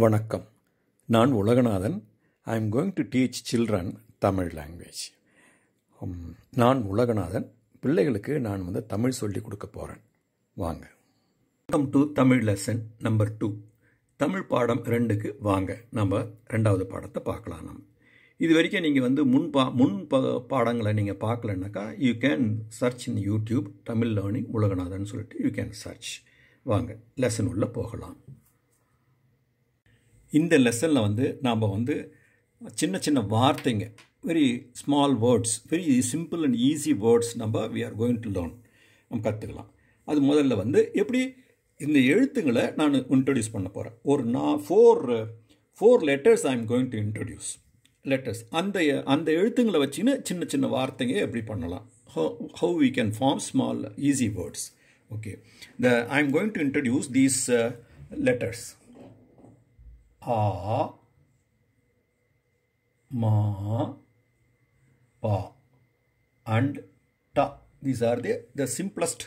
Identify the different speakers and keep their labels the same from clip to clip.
Speaker 1: வணக்கம் நான் Ulaganathan I am going to teach children Tamil language நான் உலகநாதன் பிள்ளைகளுக்கு நான் வந்து தமிழ் சொல்லி கொடுக்க போகிறேன் வாங்க welcome to Tamil lesson number two Tamil பாடம் ரெண்டுக்கு வாங்க நம்ம ரெண்டாவது பாடத்தை பார்க்கலாம் நம்ம இது வரைக்கும் நீங்கள் வந்து முன் பா முன் ப பாடங்களை நீங்கள் பார்க்கலன்னாக்கா you can search in YouTube Tamil learning Ulaganathan சொல்லிட்டு யூ கேன் சர்ச் வாங்க லெசன் உள்ளே போகலாம் இந்த லெசனில் வந்து நாம் வந்து சின்ன சின்ன வார்த்தைங்க very small words very simple and easy words நம்ம we are going to learn நம்ம கற்றுக்கலாம் அது முதல்ல வந்து எப்படி இந்த எழுத்துங்களை நான் இன்ட்ரடியூஸ் பண்ண போகிறேன் ஒரு நான் four four letters I am going to introduce letters அந்த அந்த எழுத்துங்களை வச்சுன்னு சின்ன சின்ன வார்த்தைங்க எப்படி பண்ணலாம் how we can form small easy words okay the I am going to introduce these letters ஆ மா பா and ta these are the the simplest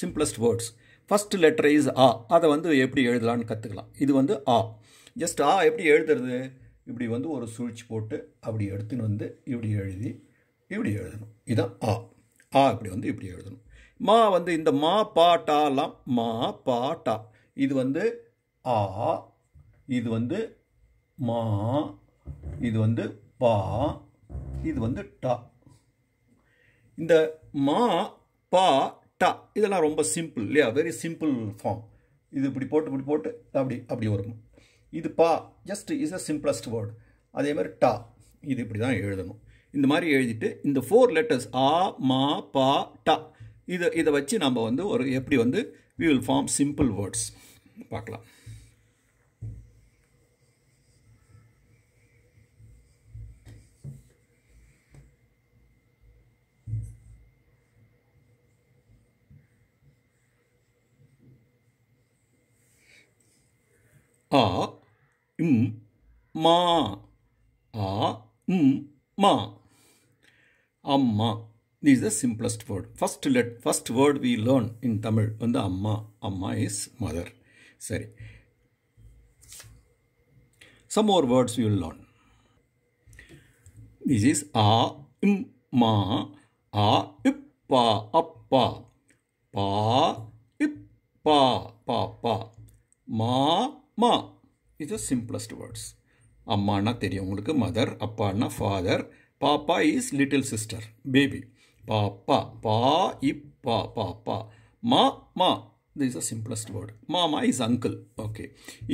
Speaker 1: simplest words first letter is ஆ அதை வந்து எப்படி எழுதலான்னு கற்றுக்கலாம் இது வந்து ஆ ஜஸ்ட் ஆ எப்படி எழுதுறது இப்படி வந்து ஒரு சுழிச்சு போட்டு அப்படி எடுத்துன்னு வந்து இப்படி எழுதி இப்படி எழுதணும் இதான் ஆ ஆ இப்படி வந்து இப்படி எழுதணும் மா வந்து இந்த மா பாட்டாலாம் மா பா டா இது வந்து ஆ இது வந்து மா இது வந்து பா இது வந்து டா இந்த மா பா டா இதெல்லாம் ரொம்ப சிம்பிள் இல்லையா வெரி சிம்பிள் ஃபார்ம் இது இப்படி போட்டு இப்படி போட்டு அப்படி அப்படி வரும் இது பா just is a simplest word அதே மாதிரி டா இது இப்படி தான் எழுதணும் இந்த மாதிரி எழுதிட்டு இந்த ஃபோர் லெட்டர்ஸ் ஆ மா பா டா இதை இதை வச்சு நம்ம வந்து ஒரு எப்படி வந்து we will form simple words பார்க்கலாம் அ இம் மா ma amma this is the simplest word first let first word we learn in tamil வந்து amma amma is mother Sorry. some more words you will learn this is a im ma a ippa appa pa ippa papa ma மா is simplest words அம்மானா தெரியும் உங்களுக்கு mother அப்பான்னா father பாப்பா is little sister baby பாப்பா பா இப்பா பாப்பா மா மா இது இஸ் அ சிம்பிளஸ்ட் வேர்டு மாமா இஸ் அங்கிள் ஓகே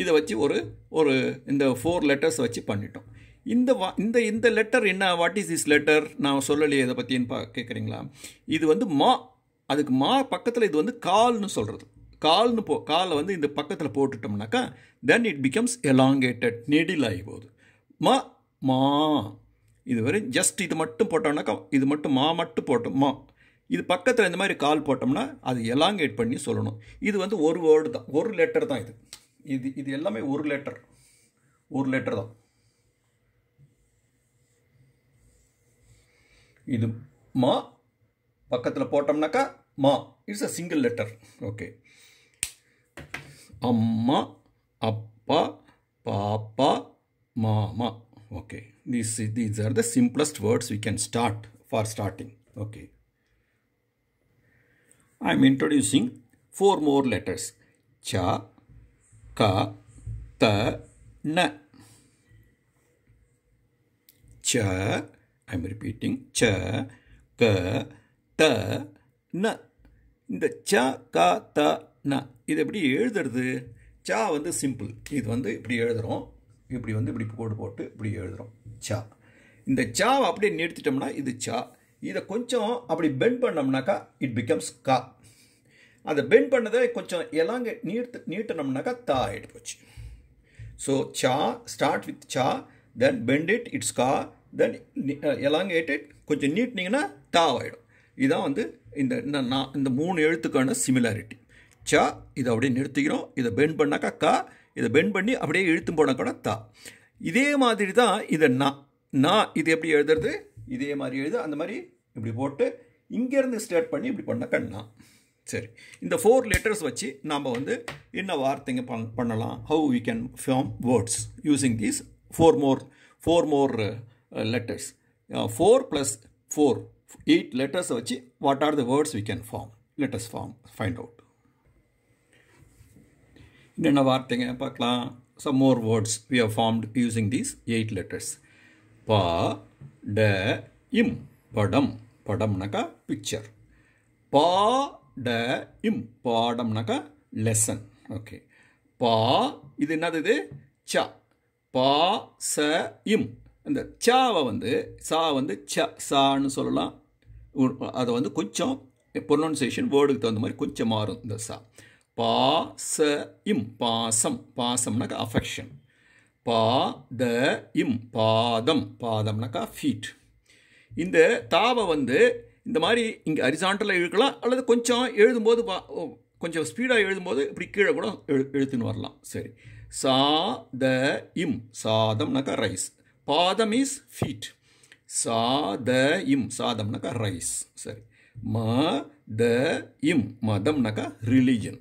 Speaker 1: இதை வச்சு ஒரு ஒரு இந்த ஃபோர் லெட்டர்ஸ் வச்சு பண்ணிட்டோம் இந்த வா இந்த இந்த லெட்டர் என்ன வாட் இஸ் இஸ் லெட்டர் நான் சொல்லலையே இதை பற்றின்னு பா கேட்குறீங்களா இது வந்து மா அதுக்கு மா பக்கத்தில் இது வந்து கால்னு சொல்கிறது கால்னு போ காலை வந்து இந்த பக்கத்தில் போட்டுட்டோம்னாக்கா தென் இட் பிகம்ஸ் எலாங்கேட்டட் நெடிலாகி போகுது மா மா இதுவரை ஜஸ்ட் இது மட்டும் போட்டோம்னாக்கா இது மட்டும் மா மட்டும் போட்டோம் மா இது பக்கத்தில் இந்த மாதிரி கால் போட்டோம்னா அது எலாங்கேட் பண்ணி சொல்லணும் இது வந்து ஒரு வேர்டு தான் ஒரு லெட்டர் தான் இது இது இது எல்லாமே ஒரு லெட்டர் ஒரு லெட்டர் தான் இது மா பக்கத்தில் போட்டோம்னாக்கா மா it's a single letter okay Ama, apa, papa, mama. okay these these are the simplest words we can start for starting okay i am introducing four more letters cha ka ta na cha i'm repeating cha ka ta na இந்த ச க த நான் இது எப்படி எழுதுறது சா வந்து simple இது வந்து இப்படி எழுதுகிறோம் இப்படி வந்து இப்படி கோடு போட்டு இப்படி எழுதுகிறோம் சா இந்த சாவை அப்படியே நிறுத்திட்டோம்னா இது சா இதை கொஞ்சம் அப்படி பெண்ட் பண்ணோம்னாக்கா இட் பிகம்ஸ் கா அதை பெண்ட் பண்ணதை கொஞ்சம் எலாங்க நீர்த்து நீட்டினோம்னாக்கா தா ஆகிட்டு போச்சு ஸோ சா ஸ்டார்ட் வித் சா தென் பெண்ட் இட் இட்ஸ் கா தென் எலாங்கேட் இட் கொஞ்சம் நீட்டினீங்கன்னா தா ஆகிடும் இதுதான் வந்து இந்த நான் இந்த மூணு எழுத்துக்கான சிமிலாரிட்டி சா இதை அப்படியே நிறுத்திக்கிறோம் இதை பெண்ட் பண்ணாக்கா கா இதை பெண்ட் பண்ணி அப்படியே இழுத்து போனாக்கூட தா இதே மாதிரி தான் இதை நா நா இது எப்படி எழுதுறது இதே மாதிரி எழுது அந்த மாதிரி இப்படி போட்டு இங்கேருந்து ஸ்டார்ட் பண்ணி இப்படி பண்ணாக்கா நா சரி இந்த ஃபோர் லெட்டர்ஸ் வச்சு நாம் வந்து என்ன வார்த்தைங்க பண் பண்ணலாம் how we can form words using these four more four more letters four plus four eight லெட்டர்ஸை வச்சு what are the words we can form letters form find out என்னென்ன வார்த்தைங்க பார்க்கலாம் some more words we are formed using these eight letters பா ட இம் படம் படம்னாக்கா picture பா ட இம் பாடம்னாக்கா லெசன் ஓகே பா இது என்னது இது ச பா ச இம் அந்த சாவை வந்து சா வந்து ச சான்னு சொல்லலாம் அதை வந்து கொஞ்சம் ப்ரொனன்சேஷன் வேர்டுக்கு தகுந்த மாதிரி கொஞ்சம் மாறும் இந்த சா பா ச இம் பாசம் பாசம்னாக்கா அஃபெக்ஷன் பா த இம் பாதம் பாதம்னாக்கா ஃபீட் இந்த தாவை வந்து இந்த மாதிரி இங்கே அரிசாண்டில் இழுக்கலாம் அல்லது கொஞ்சம் எழுதும்போது பா கொஞ்சம் ஸ்பீடாக எழுதும்போது இப்படி கீழே கூட எழு எழுத்துன்னு வரலாம் சரி சா த இம் சாதம்னாக்கா ரைஸ் பாதம் இஸ் ஃபீட் சா த இம் சாதம்னாக்கா ரைஸ் சரி ம த இம் மதம்னாக்கா religion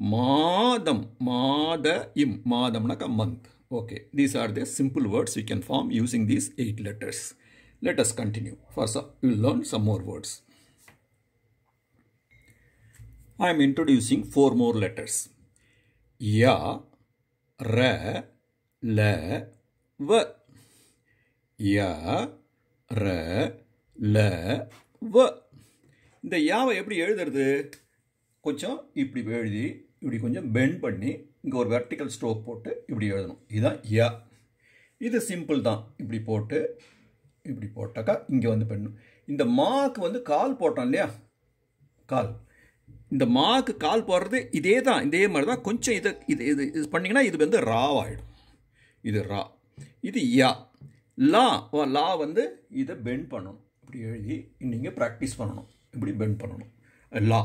Speaker 1: Madam, Mada im. Madam month. Okay, these are the simple words you can form using these eight letters. Let us continue. First, we will learn some more words. I am introducing four more letters. Ya, Re, Le, Va. Ya, Ra, La, Va. இந்த யாவை எப்படி எழுதுறது கொஞ்சம் இப்படி எழுதி இப்படி கொஞ்சம் bend பண்ணி இங்கே ஒரு வெர்டிக்கல் ஸ்ட்ரோக் போட்டு இப்படி எழுதணும் இதுதான் யா இது சிம்பிள் தான் இப்படி போட்டு இப்படி போட்டாக்கா இங்கே வந்து பண்ணணும் இந்த மாக்கு வந்து கால் போட்டோம் இல்லையா கால் இந்த மாக்கு கால் போடுறது இதே தான் இதே மாதிரி தான் கொஞ்சம் இதை இது இது இது பண்ணிங்கன்னா இது வந்து ராவாயிடும் இது ரா இது யா லா லா வந்து இதை பெண்ட் பண்ணணும் இப்படி எழுதி நீங்கள் ப்ராக்டிஸ் பண்ணணும் இப்படி பெண்ட் பண்ணணும் லா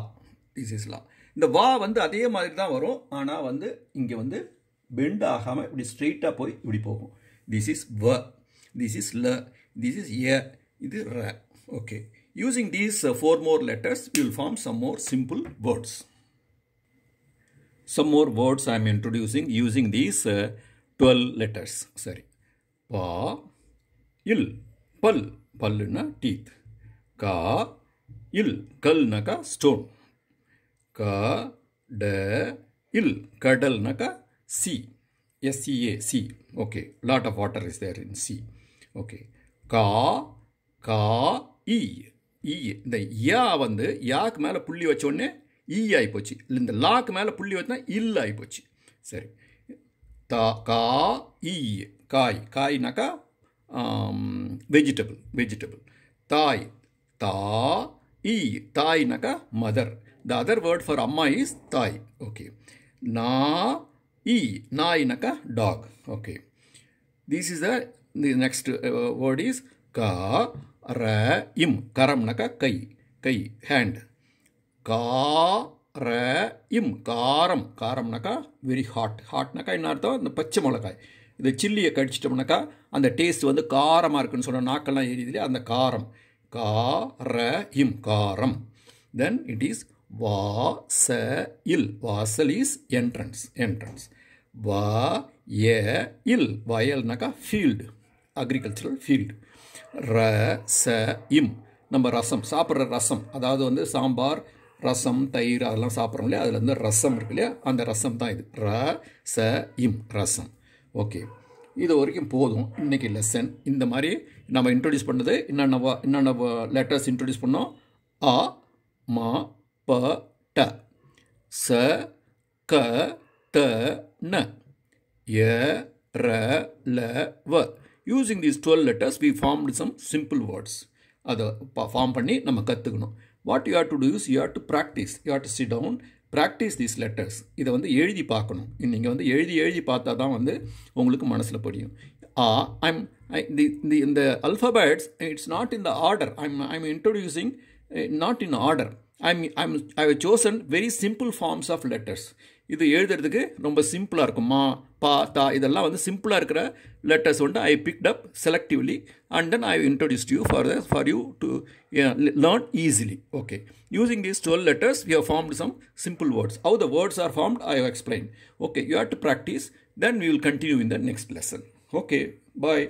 Speaker 1: திஸ் இஸ் லா இந்த வா வந்து அதே மாதிரி தான் வரும் ஆனால் வந்து இங்கே வந்து பெண்ட் ஆகாமல் இப்படி ஸ்ட்ரெயிட்டாக போய் இப்படி போகும் திஸ் இஸ் வ திஸ் இஸ் ல திஸ் இஸ் எ இது ர okay using these four more letters will form some more simple words some more words I am introducing using these twelve letters சரி பா இல் பல் பல்லுன்னா டீத் கா இல் கல்னாக்கா ஸ்டோன் க ட இல் கடல்னாக்கா sea S E A sea okay lot of water is there in sea okay கா கா இ இந்த யா வந்து யாக்கு மேலே புள்ளி வச்சோடனே ஈ ஆகிப்போச்சு இந்த லாக்கு மேலே புள்ளி வச்சுனா இல் ஆகிப்போச்சு சரி தா கா இ காய் காய்னாக்கா வெஜிடபிள் வெஜிடபிள் தாய் தா இ தாய்னாக்கா mother the other word for amma is thai okay நா இ நாயினாக்கா dog okay this is the the next word is க ர இம் கரம்னாக்கா கை கை ஹேண்ட் கா ர இம் காரம் காரம்னாக்கா வெரி ஹாட் ஹாட்னாக்கா என்ன அர்த்தம் இந்த பச்சை மிளகாய் இந்த சில்லியை கடிச்சிட்டோம்னாக்கா அந்த டேஸ்ட் வந்து காரமாக இருக்குன்னு சொன்னால் நாக்கெல்லாம் எரியுது இல்லையா அந்த காரம் கா ர இம் காரம் தென் இட் இஸ் வாச இல் வாசல் இஸ் என்ட்ரன்ஸ் என்ட்ரன்ஸ் வா ஏ இல் வயல்னாக்கா ஃபீல்டு அக்ரிகல்ச்சரல் ஃபீல்டு ர ச இம் நம்ம ரசம் சாப்பிட்ற ரசம் அதாவது வந்து சாம்பார் ரசம் தயிர் அதெல்லாம் சாப்பிட்றோம் இல்லையா அதில் வந்து ரசம் இருக்கு இல்லையா அந்த ரசம் தான் இது ர ச இம் ரசம் ஓகே இது வரைக்கும் போதும் இன்றைக்கி லெசன் இந்த மாதிரி நம்ம இன்ட்ரடியூஸ் பண்ணது என்னென்ன என்னென்ன லெட்டர்ஸ் இன்ட்ரடியூஸ் பண்ணோம் ஆ ச க த ந ய ர ல வ using these twelve letters we formed some simple words அதை ஃபார்ம் பண்ணி நம்ம கற்றுக்கணும் what you have to do use you have to practise you have to sit down practise these letters இதை வந்து எழுதி பார்க்கணும் நீங்கள் வந்து எழுதி எழுதி பார்த்தா தான் வந்து உங்களுக்கு மனசில் புரியும் ஆ ஐம் இந்த இந்த alphabets it's not in the order I'm I'm introducing not in order I'm I'm I have chosen very simple forms of letters இது எழுதுறதுக்கு ரொம்ப சிம்பிளாக இருக்கும் மா பா தா இதெல்லாம் வந்து சிம்பிளாக இருக்கிற லெட்டர்ஸ் வந்து I picked up selectively and then I introduce you for the for you to learn easily okay using these twelve letters you have formed some simple words how the words are formed I have explain okay you have to practise then we will continue in the next lesson okay bye